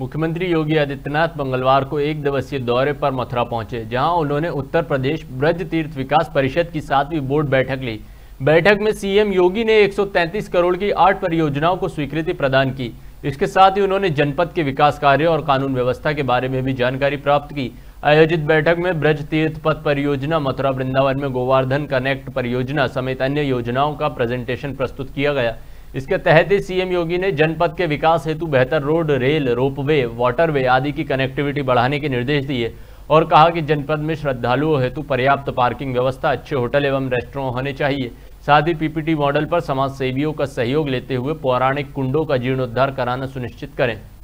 मुख्यमंत्री योगी आदित्यनाथ मंगलवार को एक दिवसीय दौरे पर मथुरा पहुंचे जहां उन्होंने उत्तर प्रदेश ब्रज तीर्थ विकास परिषद की सातवीं बोर्ड बैठक ली बैठक में सीएम योगी ने 133 करोड़ की आठ परियोजनाओं को स्वीकृति प्रदान की इसके साथ ही उन्होंने जनपद के विकास कार्यों और कानून व्यवस्था के बारे में भी जानकारी प्राप्त की आयोजित बैठक में ब्रज तीर्थ पथ परियोजना मथुरा वृंदावन में गोवर्धन कनेक्ट परियोजना समेत अन्य योजनाओं का प्रेजेंटेशन प्रस्तुत किया गया इसके तहत ही सीएम योगी ने जनपद के विकास हेतु बेहतर रोड रेल रोपवे वाटरवे आदि की कनेक्टिविटी बढ़ाने के निर्देश दिए और कहा कि जनपद में श्रद्धालुओं हेतु पर्याप्त पार्किंग व्यवस्था अच्छे होटल एवं रेस्टोरेंट होने चाहिए साथ ही पीपीटी मॉडल पर समाज सेवियों का सहयोग लेते हुए पौराणिक कुंडों का जीर्णोद्धार कराना सुनिश्चित करें